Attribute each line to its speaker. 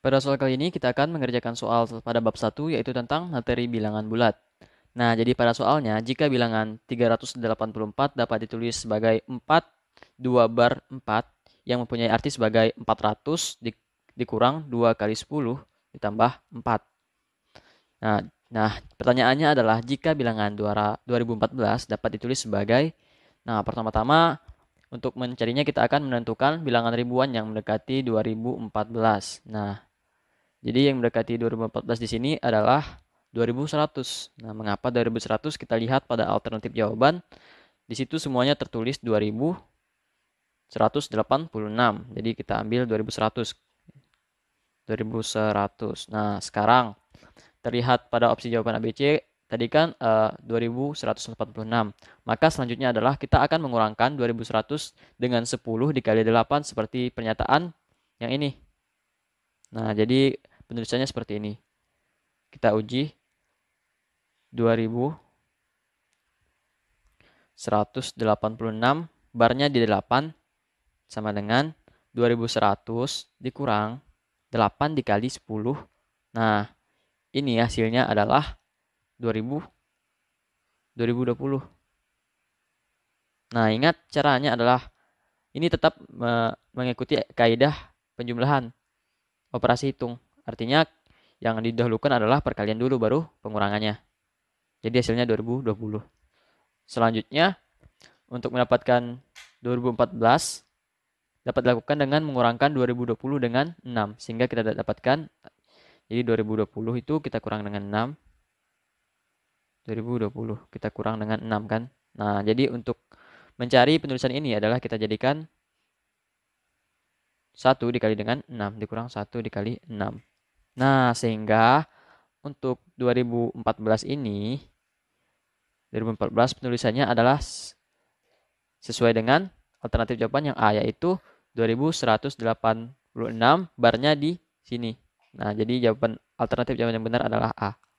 Speaker 1: Pada soal kali ini kita akan mengerjakan soal pada bab 1 yaitu tentang materi bilangan bulat. Nah, jadi pada soalnya jika bilangan 384 dapat ditulis sebagai 4 2 bar 4 yang mempunyai arti sebagai 400 di, dikurang 2 kali 10 ditambah 4. Nah, nah pertanyaannya adalah jika bilangan 2014 dapat ditulis sebagai Nah, pertama-tama untuk mencarinya kita akan menentukan bilangan ribuan yang mendekati 2014. Nah, jadi yang mendekati 2014 di sini adalah 2100. Nah, mengapa 2100? Kita lihat pada alternatif jawaban. Di situ semuanya tertulis 2186. Jadi kita ambil 2100. 2100. Nah, sekarang terlihat pada opsi jawaban ABC tadi kan eh, uh, 2186. Maka selanjutnya adalah kita akan mengurangkan 2100 dengan 10 dikali 8 seperti pernyataan yang ini. Nah, jadi Penulisannya seperti ini. Kita uji 2000 186 barnya di 8 sama dengan 2100 dikurang 8 dikali 10 nah ini hasilnya adalah 2000 2020 nah ingat caranya adalah ini tetap mengikuti kaidah penjumlahan operasi hitung Artinya yang didahulukan adalah perkalian dulu baru pengurangannya. Jadi hasilnya 2020. Selanjutnya untuk mendapatkan 2014 dapat dilakukan dengan mengurangkan 2020 dengan 6 sehingga kita dapatkan jadi 2020 itu kita kurang dengan 6 2020 kita kurang dengan 6 kan. Nah, jadi untuk mencari penulisan ini adalah kita jadikan 1 dikali dengan 6 dikurang 1 dikali 6. Nah, sehingga untuk 2014 ini 2014 penulisannya adalah sesuai dengan alternatif jawaban yang A yaitu 2186 barnya di sini. Nah, jadi jawaban alternatif jawaban yang benar adalah A.